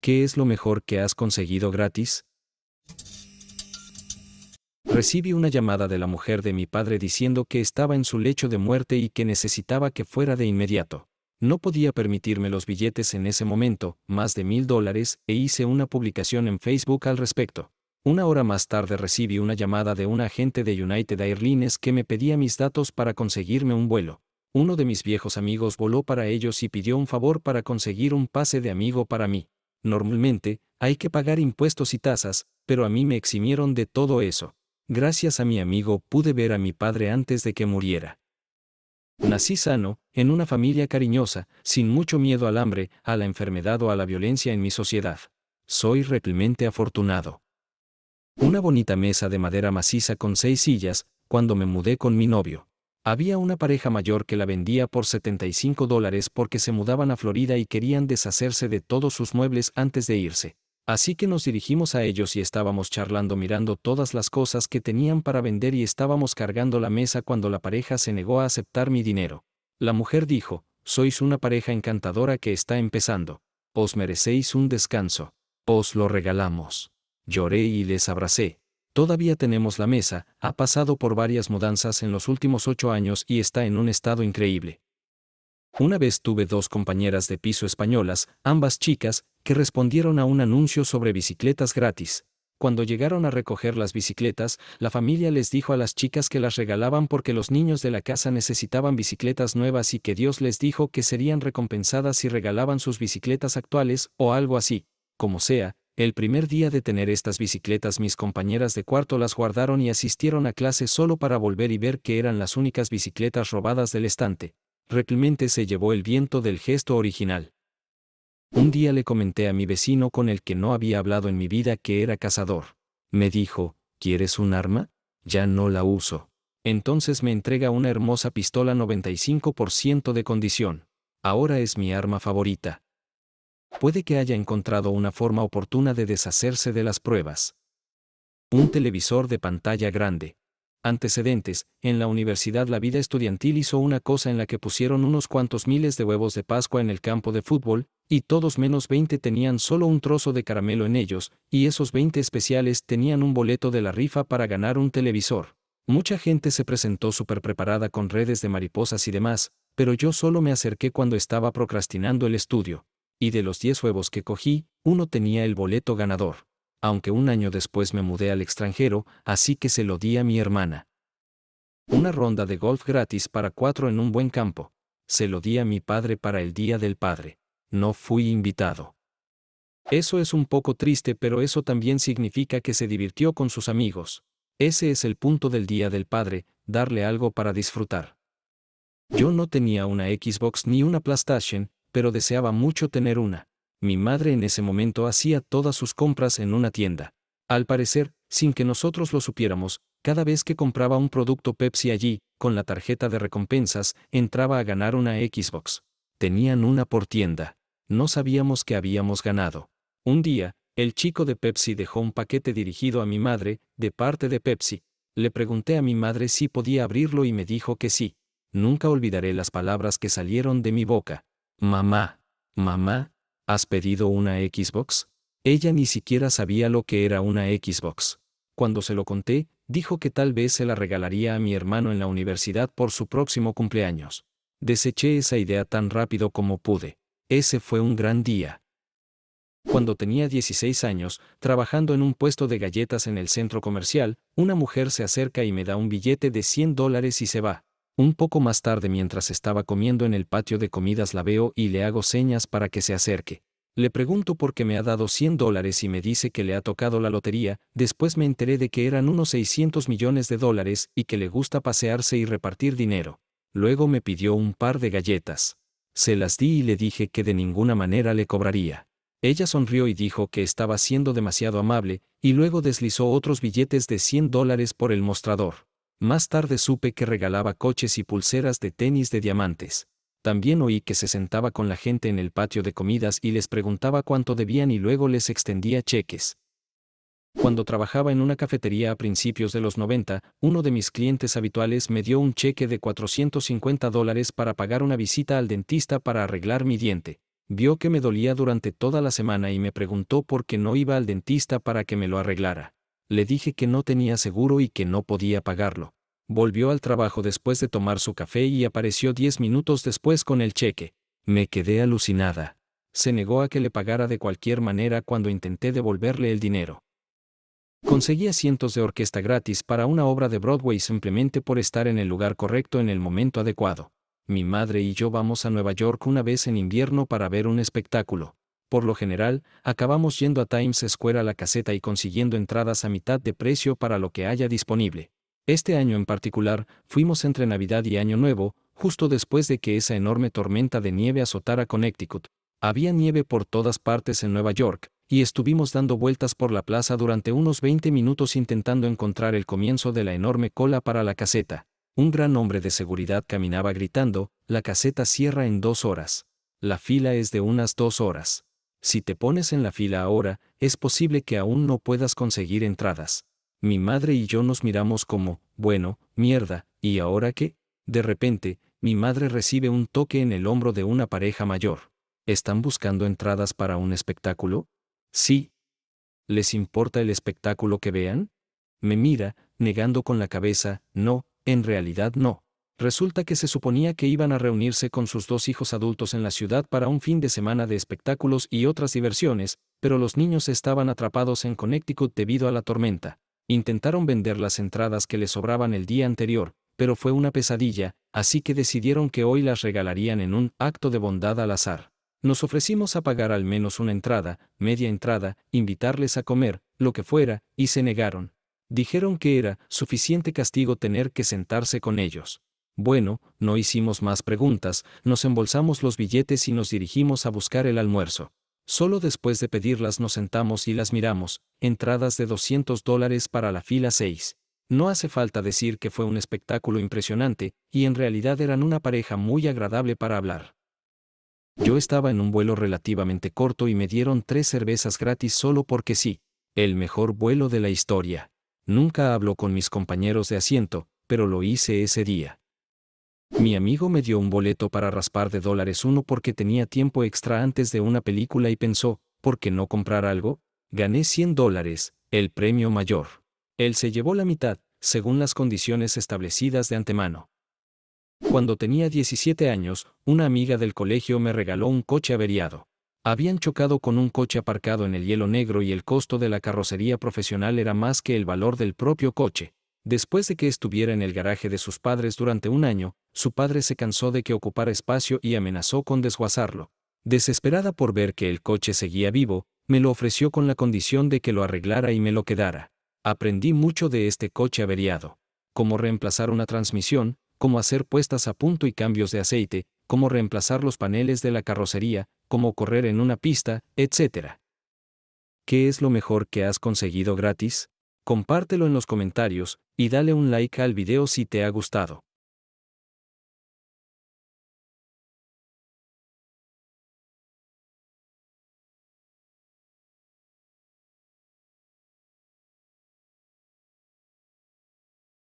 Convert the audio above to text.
¿Qué es lo mejor que has conseguido gratis? Recibí una llamada de la mujer de mi padre diciendo que estaba en su lecho de muerte y que necesitaba que fuera de inmediato. No podía permitirme los billetes en ese momento, más de mil dólares, e hice una publicación en Facebook al respecto. Una hora más tarde recibí una llamada de un agente de United Airlines que me pedía mis datos para conseguirme un vuelo. Uno de mis viejos amigos voló para ellos y pidió un favor para conseguir un pase de amigo para mí. Normalmente, hay que pagar impuestos y tasas, pero a mí me eximieron de todo eso. Gracias a mi amigo pude ver a mi padre antes de que muriera. Nací sano, en una familia cariñosa, sin mucho miedo al hambre, a la enfermedad o a la violencia en mi sociedad. Soy realmente afortunado. Una bonita mesa de madera maciza con seis sillas, cuando me mudé con mi novio. Había una pareja mayor que la vendía por 75 dólares porque se mudaban a Florida y querían deshacerse de todos sus muebles antes de irse. Así que nos dirigimos a ellos y estábamos charlando mirando todas las cosas que tenían para vender y estábamos cargando la mesa cuando la pareja se negó a aceptar mi dinero. La mujer dijo, sois una pareja encantadora que está empezando. Os merecéis un descanso. Os lo regalamos. Lloré y les abracé. Todavía tenemos la mesa, ha pasado por varias mudanzas en los últimos ocho años y está en un estado increíble. Una vez tuve dos compañeras de piso españolas, ambas chicas, que respondieron a un anuncio sobre bicicletas gratis. Cuando llegaron a recoger las bicicletas, la familia les dijo a las chicas que las regalaban porque los niños de la casa necesitaban bicicletas nuevas y que Dios les dijo que serían recompensadas si regalaban sus bicicletas actuales o algo así. Como sea, el primer día de tener estas bicicletas mis compañeras de cuarto las guardaron y asistieron a clase solo para volver y ver que eran las únicas bicicletas robadas del estante. Reclemente se llevó el viento del gesto original. Un día le comenté a mi vecino con el que no había hablado en mi vida que era cazador. Me dijo, ¿quieres un arma? Ya no la uso. Entonces me entrega una hermosa pistola 95% de condición. Ahora es mi arma favorita puede que haya encontrado una forma oportuna de deshacerse de las pruebas. Un televisor de pantalla grande. Antecedentes, en la universidad la vida estudiantil hizo una cosa en la que pusieron unos cuantos miles de huevos de Pascua en el campo de fútbol, y todos menos 20 tenían solo un trozo de caramelo en ellos, y esos 20 especiales tenían un boleto de la rifa para ganar un televisor. Mucha gente se presentó súper preparada con redes de mariposas y demás, pero yo solo me acerqué cuando estaba procrastinando el estudio y de los 10 huevos que cogí, uno tenía el boleto ganador, aunque un año después me mudé al extranjero, así que se lo di a mi hermana. Una ronda de golf gratis para cuatro en un buen campo. Se lo di a mi padre para el Día del Padre. No fui invitado. Eso es un poco triste, pero eso también significa que se divirtió con sus amigos. Ese es el punto del Día del Padre, darle algo para disfrutar. Yo no tenía una Xbox ni una PlayStation, pero deseaba mucho tener una. Mi madre en ese momento hacía todas sus compras en una tienda. Al parecer, sin que nosotros lo supiéramos, cada vez que compraba un producto Pepsi allí, con la tarjeta de recompensas, entraba a ganar una Xbox. Tenían una por tienda. No sabíamos que habíamos ganado. Un día, el chico de Pepsi dejó un paquete dirigido a mi madre, de parte de Pepsi. Le pregunté a mi madre si podía abrirlo y me dijo que sí. Nunca olvidaré las palabras que salieron de mi boca. Mamá, mamá, ¿has pedido una Xbox? Ella ni siquiera sabía lo que era una Xbox. Cuando se lo conté, dijo que tal vez se la regalaría a mi hermano en la universidad por su próximo cumpleaños. Deseché esa idea tan rápido como pude. Ese fue un gran día. Cuando tenía 16 años, trabajando en un puesto de galletas en el centro comercial, una mujer se acerca y me da un billete de 100 dólares y se va. Un poco más tarde mientras estaba comiendo en el patio de comidas la veo y le hago señas para que se acerque. Le pregunto por qué me ha dado 100 dólares y me dice que le ha tocado la lotería, después me enteré de que eran unos 600 millones de dólares y que le gusta pasearse y repartir dinero. Luego me pidió un par de galletas. Se las di y le dije que de ninguna manera le cobraría. Ella sonrió y dijo que estaba siendo demasiado amable, y luego deslizó otros billetes de 100 dólares por el mostrador. Más tarde supe que regalaba coches y pulseras de tenis de diamantes. También oí que se sentaba con la gente en el patio de comidas y les preguntaba cuánto debían y luego les extendía cheques. Cuando trabajaba en una cafetería a principios de los 90, uno de mis clientes habituales me dio un cheque de 450 dólares para pagar una visita al dentista para arreglar mi diente. Vio que me dolía durante toda la semana y me preguntó por qué no iba al dentista para que me lo arreglara. Le dije que no tenía seguro y que no podía pagarlo. Volvió al trabajo después de tomar su café y apareció diez minutos después con el cheque. Me quedé alucinada. Se negó a que le pagara de cualquier manera cuando intenté devolverle el dinero. Conseguí asientos de orquesta gratis para una obra de Broadway simplemente por estar en el lugar correcto en el momento adecuado. Mi madre y yo vamos a Nueva York una vez en invierno para ver un espectáculo. Por lo general, acabamos yendo a Times Square a la caseta y consiguiendo entradas a mitad de precio para lo que haya disponible. Este año en particular, fuimos entre Navidad y Año Nuevo, justo después de que esa enorme tormenta de nieve azotara Connecticut. Había nieve por todas partes en Nueva York, y estuvimos dando vueltas por la plaza durante unos 20 minutos intentando encontrar el comienzo de la enorme cola para la caseta. Un gran hombre de seguridad caminaba gritando, la caseta cierra en dos horas. La fila es de unas dos horas. Si te pones en la fila ahora, es posible que aún no puedas conseguir entradas. Mi madre y yo nos miramos como, bueno, mierda, ¿y ahora qué? De repente, mi madre recibe un toque en el hombro de una pareja mayor. ¿Están buscando entradas para un espectáculo? Sí. ¿Les importa el espectáculo que vean? Me mira, negando con la cabeza, no, en realidad no. Resulta que se suponía que iban a reunirse con sus dos hijos adultos en la ciudad para un fin de semana de espectáculos y otras diversiones, pero los niños estaban atrapados en Connecticut debido a la tormenta. Intentaron vender las entradas que les sobraban el día anterior, pero fue una pesadilla, así que decidieron que hoy las regalarían en un acto de bondad al azar. Nos ofrecimos a pagar al menos una entrada, media entrada, invitarles a comer, lo que fuera, y se negaron. Dijeron que era suficiente castigo tener que sentarse con ellos. Bueno, no hicimos más preguntas, nos embolsamos los billetes y nos dirigimos a buscar el almuerzo. Solo después de pedirlas nos sentamos y las miramos, entradas de 200 dólares para la fila 6. No hace falta decir que fue un espectáculo impresionante, y en realidad eran una pareja muy agradable para hablar. Yo estaba en un vuelo relativamente corto y me dieron tres cervezas gratis solo porque sí, el mejor vuelo de la historia. Nunca hablo con mis compañeros de asiento, pero lo hice ese día. Mi amigo me dio un boleto para raspar de dólares uno porque tenía tiempo extra antes de una película y pensó, ¿por qué no comprar algo? Gané 100 dólares, el premio mayor. Él se llevó la mitad, según las condiciones establecidas de antemano. Cuando tenía 17 años, una amiga del colegio me regaló un coche averiado. Habían chocado con un coche aparcado en el hielo negro y el costo de la carrocería profesional era más que el valor del propio coche. Después de que estuviera en el garaje de sus padres durante un año, su padre se cansó de que ocupara espacio y amenazó con desguazarlo. Desesperada por ver que el coche seguía vivo, me lo ofreció con la condición de que lo arreglara y me lo quedara. Aprendí mucho de este coche averiado. Cómo reemplazar una transmisión, cómo hacer puestas a punto y cambios de aceite, cómo reemplazar los paneles de la carrocería, cómo correr en una pista, etc. ¿Qué es lo mejor que has conseguido gratis? compártelo en los comentarios y dale un like al video si te ha gustado.